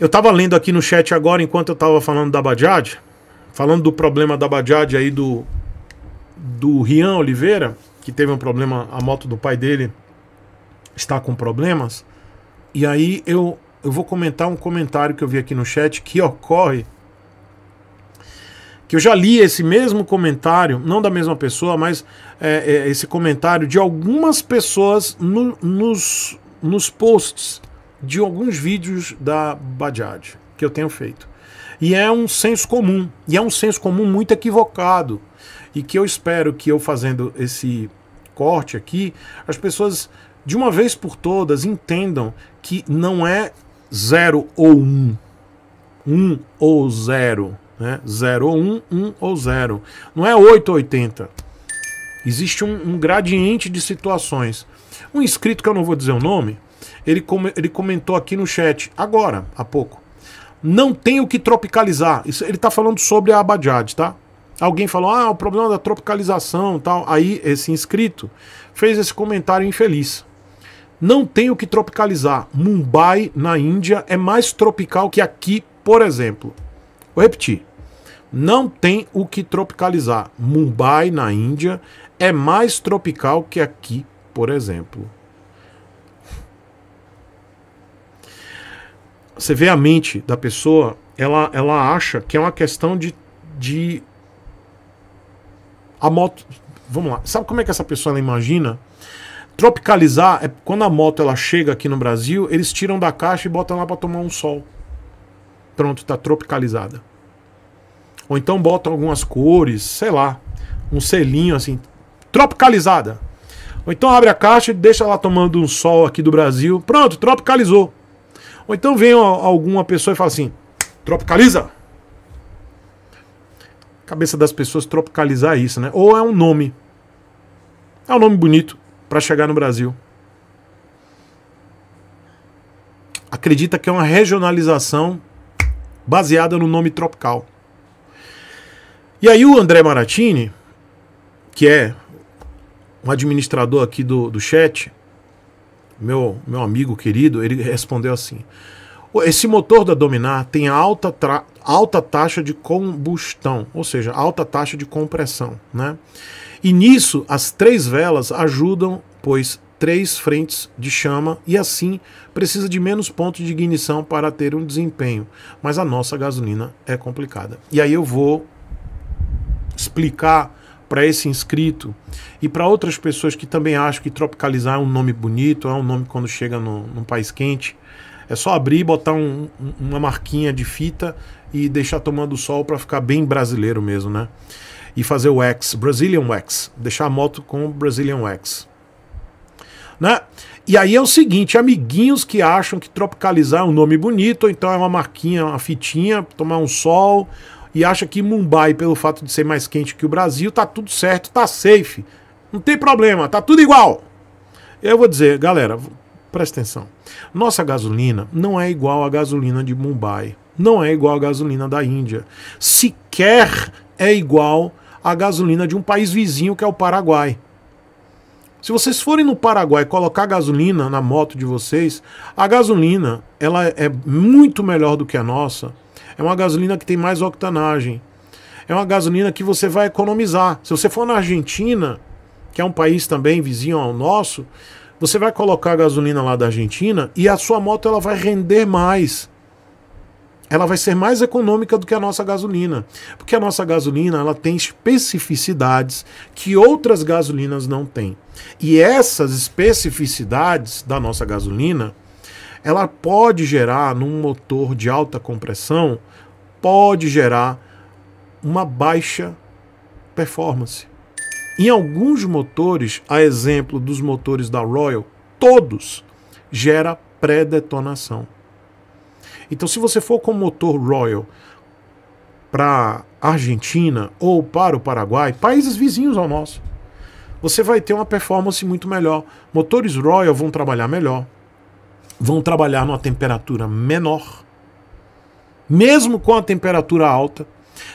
Eu estava lendo aqui no chat agora, enquanto eu estava falando da Bajaj, falando do problema da Bajaj aí do, do Rian Oliveira, que teve um problema, a moto do pai dele está com problemas. E aí eu, eu vou comentar um comentário que eu vi aqui no chat que ocorre. Que eu já li esse mesmo comentário, não da mesma pessoa, mas é, é, esse comentário de algumas pessoas no, nos, nos posts de alguns vídeos da Bajaj que eu tenho feito. E é um senso comum, e é um senso comum muito equivocado, e que eu espero que eu fazendo esse corte aqui, as pessoas de uma vez por todas entendam que não é zero ou um, um ou zero, né? Zero ou um, um ou zero. Não é 80. Existe um, um gradiente de situações. Um inscrito que eu não vou dizer o nome, ele, com, ele comentou aqui no chat, agora, há pouco. Não tem o que tropicalizar. Isso, ele está falando sobre a Abadjad, tá? Alguém falou, ah, o problema da tropicalização tal. Aí esse inscrito fez esse comentário infeliz. Não tem o que tropicalizar. Mumbai, na Índia, é mais tropical que aqui, por exemplo. Vou repetir. Não tem o que tropicalizar. Mumbai, na Índia, é mais tropical que aqui, por exemplo. você vê a mente da pessoa, ela, ela acha que é uma questão de, de. A moto. Vamos lá. Sabe como é que essa pessoa imagina? Tropicalizar é quando a moto ela chega aqui no Brasil, eles tiram da caixa e botam lá para tomar um sol. Pronto, está tropicalizada. Ou então botam algumas cores, sei lá, um selinho assim, tropicalizada. Ou então abre a caixa e deixa ela tomando um sol aqui do Brasil. Pronto, tropicalizou. Ou então vem alguma pessoa e fala assim: tropicaliza! Cabeça das pessoas tropicalizar isso, né? Ou é um nome. É um nome bonito para chegar no Brasil. Acredita que é uma regionalização baseada no nome tropical. E aí o André Maratini, que é um administrador aqui do, do chat, meu, meu amigo querido, ele respondeu assim: esse motor da Dominar tem alta, alta taxa de combustão, ou seja, alta taxa de compressão. Né? E nisso, as três velas ajudam, pois três frentes de chama e assim precisa de menos pontos de ignição para ter um desempenho. Mas a nossa gasolina é complicada. E aí eu vou explicar para esse inscrito e para outras pessoas que também acham que tropicalizar é um nome bonito, é um nome quando chega no, num país quente. É só abrir, botar um, uma marquinha de fita e deixar tomando sol para ficar bem brasileiro mesmo, né? E fazer o wax, Brazilian wax, deixar a moto com Brazilian wax. Né? E aí é o seguinte, amiguinhos que acham que tropicalizar é um nome bonito, então é uma marquinha, uma fitinha, tomar um sol, e acha que Mumbai, pelo fato de ser mais quente que o Brasil, tá tudo certo, tá safe. Não tem problema, tá tudo igual. Eu vou dizer, galera, presta atenção. Nossa gasolina não é igual à gasolina de Mumbai, não é igual à gasolina da Índia, sequer é igual à gasolina de um país vizinho que é o Paraguai. Se vocês forem no Paraguai colocar gasolina na moto de vocês, a gasolina ela é muito melhor do que a nossa é uma gasolina que tem mais octanagem. É uma gasolina que você vai economizar. Se você for na Argentina, que é um país também vizinho ao nosso, você vai colocar a gasolina lá da Argentina e a sua moto ela vai render mais. Ela vai ser mais econômica do que a nossa gasolina, porque a nossa gasolina ela tem especificidades que outras gasolinas não têm. E essas especificidades da nossa gasolina ela pode gerar num motor de alta compressão, pode gerar uma baixa performance. Em alguns motores, a exemplo dos motores da Royal, todos gera pré-detonação. Então, se você for com motor Royal para Argentina ou para o Paraguai, países vizinhos ao nosso, você vai ter uma performance muito melhor. Motores Royal vão trabalhar melhor vão trabalhar numa temperatura menor, mesmo com a temperatura alta.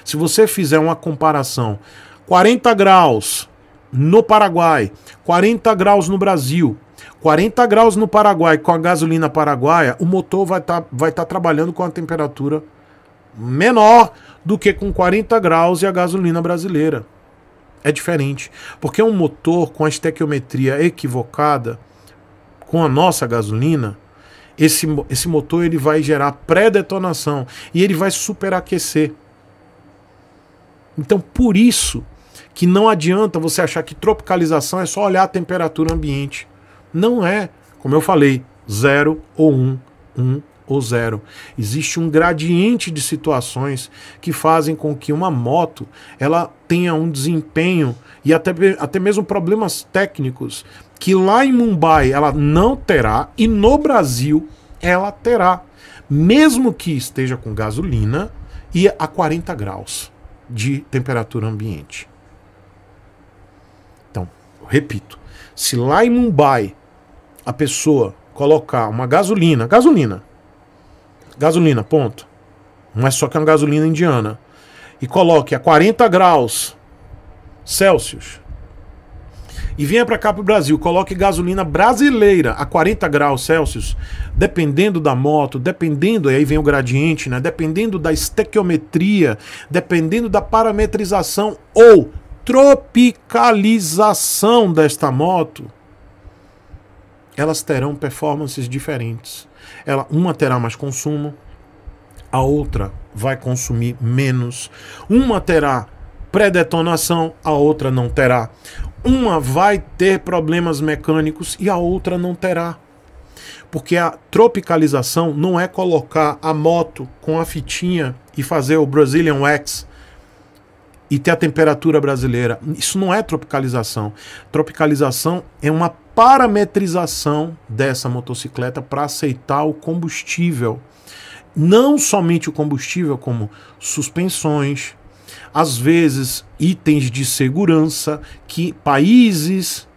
Se você fizer uma comparação, 40 graus no Paraguai, 40 graus no Brasil, 40 graus no Paraguai com a gasolina paraguaia, o motor vai estar tá, vai tá trabalhando com a temperatura menor do que com 40 graus e a gasolina brasileira. É diferente, porque um motor com a estequiometria equivocada com a nossa gasolina, esse, esse motor ele vai gerar pré-detonação e ele vai superaquecer. Então, por isso que não adianta você achar que tropicalização é só olhar a temperatura ambiente. Não é, como eu falei, 0 ou 1, um, 1 um ou zero. Existe um gradiente de situações que fazem com que uma moto ela tenha um desempenho e até, até mesmo problemas técnicos que lá em Mumbai ela não terá e no Brasil ela terá, mesmo que esteja com gasolina e a 40 graus de temperatura ambiente. Então, repito, se lá em Mumbai a pessoa colocar uma gasolina, gasolina, gasolina, ponto. Não é só que é uma gasolina indiana. E coloque a 40 graus Celsius. E venha para cá para o Brasil, coloque gasolina brasileira a 40 graus Celsius, dependendo da moto, dependendo, aí vem o gradiente, né? Dependendo da estequiometria, dependendo da parametrização ou tropicalização desta moto, elas terão performances diferentes ela uma terá mais consumo, a outra vai consumir menos, uma terá pré-detonação, a outra não terá. Uma vai ter problemas mecânicos e a outra não terá. Porque a tropicalização não é colocar a moto com a fitinha e fazer o Brazilian Wax e ter a temperatura brasileira. Isso não é tropicalização. Tropicalização é uma parametrização dessa motocicleta para aceitar o combustível. Não somente o combustível, como suspensões, às vezes itens de segurança que países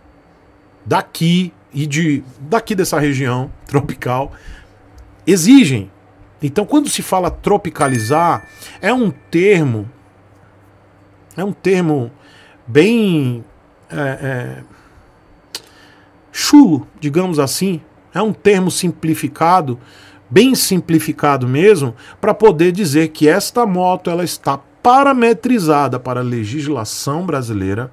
daqui e de daqui dessa região tropical exigem. Então, quando se fala tropicalizar, é um termo é um termo bem é, é chulo, digamos assim. É um termo simplificado, bem simplificado mesmo, para poder dizer que esta moto ela está parametrizada para a legislação brasileira,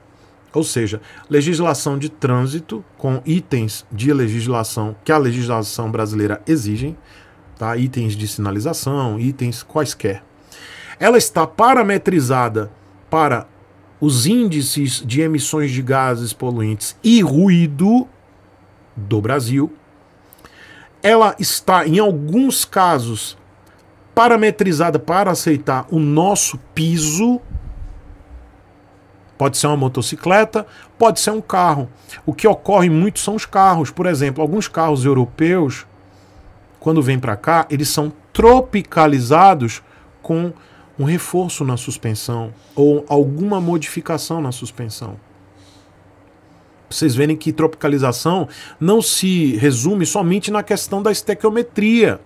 ou seja, legislação de trânsito com itens de legislação que a legislação brasileira exige, tá? Itens de sinalização, itens quaisquer. Ela está parametrizada para os índices de emissões de gases poluentes e ruído, do Brasil. Ela está, em alguns casos, parametrizada para aceitar o nosso piso. Pode ser uma motocicleta, pode ser um carro. O que ocorre muito são os carros. Por exemplo, alguns carros europeus, quando vêm para cá, eles são tropicalizados com um reforço na suspensão ou alguma modificação na suspensão vocês verem que tropicalização não se resume somente na questão da estequiometria,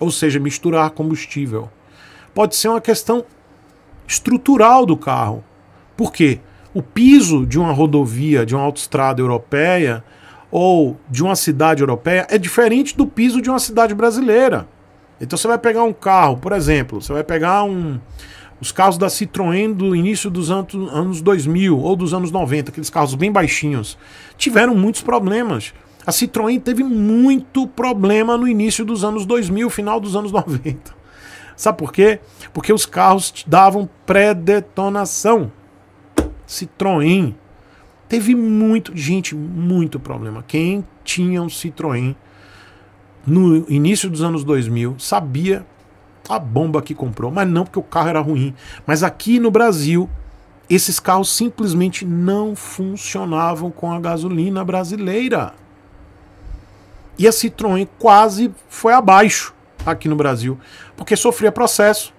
ou seja, misturar combustível. Pode ser uma questão estrutural do carro. Por quê? O piso de uma rodovia, de uma autoestrada europeia ou de uma cidade europeia é diferente do piso de uma cidade brasileira. Então você vai pegar um carro, por exemplo, você vai pegar um, os carros da Citroën do início dos anos 2000 ou dos anos 90, aqueles carros bem baixinhos, tiveram muitos problemas. A Citroën teve muito problema no início dos anos 2000, final dos anos 90. Sabe por quê? Porque os carros davam pré-detonação. Citroën teve muito, gente, muito problema. Quem tinha um Citroën no início dos anos 2000 sabia a bomba que comprou. Mas não porque o carro era ruim. Mas aqui no Brasil, esses carros simplesmente não funcionavam com a gasolina brasileira. E a Citroën quase foi abaixo aqui no Brasil, porque sofria processo.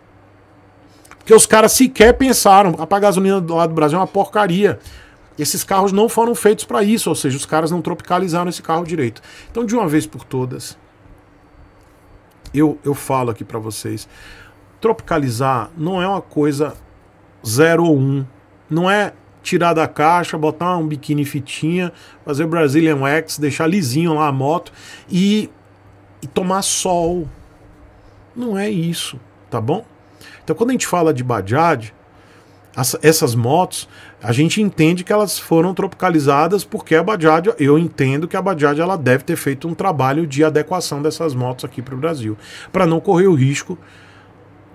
Porque os caras sequer pensaram, a gasolina do lado do Brasil é uma porcaria. Esses carros não foram feitos para isso, ou seja, os caras não tropicalizaram esse carro direito. Então, de uma vez por todas, eu, eu falo aqui para vocês, tropicalizar não é uma coisa zero ou um, não é tirar da caixa, botar um biquíni fitinha, fazer Brazilian Wax, deixar lisinho lá a moto e, e tomar sol. Não é isso, tá bom? Então quando a gente fala de Bajaj, as, essas motos, a gente entende que elas foram tropicalizadas porque a Bajaj, eu entendo que a Bajaj ela deve ter feito um trabalho de adequação dessas motos aqui para o Brasil, para não correr o risco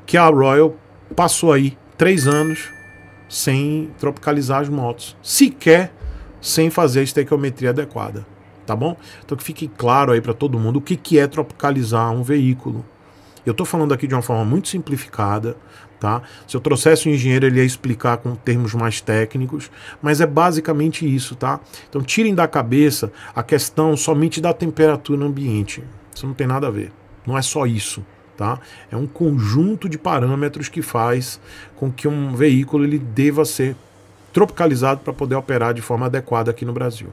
que a Royal passou aí três anos sem tropicalizar as motos, sequer sem fazer a estequiometria adequada, tá bom? Então que fique claro aí para todo mundo o que, que é tropicalizar um veículo, eu estou falando aqui de uma forma muito simplificada, tá? Se eu trouxesse um engenheiro, ele ia explicar com termos mais técnicos, mas é basicamente isso, tá? Então tirem da cabeça a questão somente da temperatura no ambiente. Isso não tem nada a ver. Não é só isso, tá? É um conjunto de parâmetros que faz com que um veículo ele deva ser tropicalizado para poder operar de forma adequada aqui no Brasil.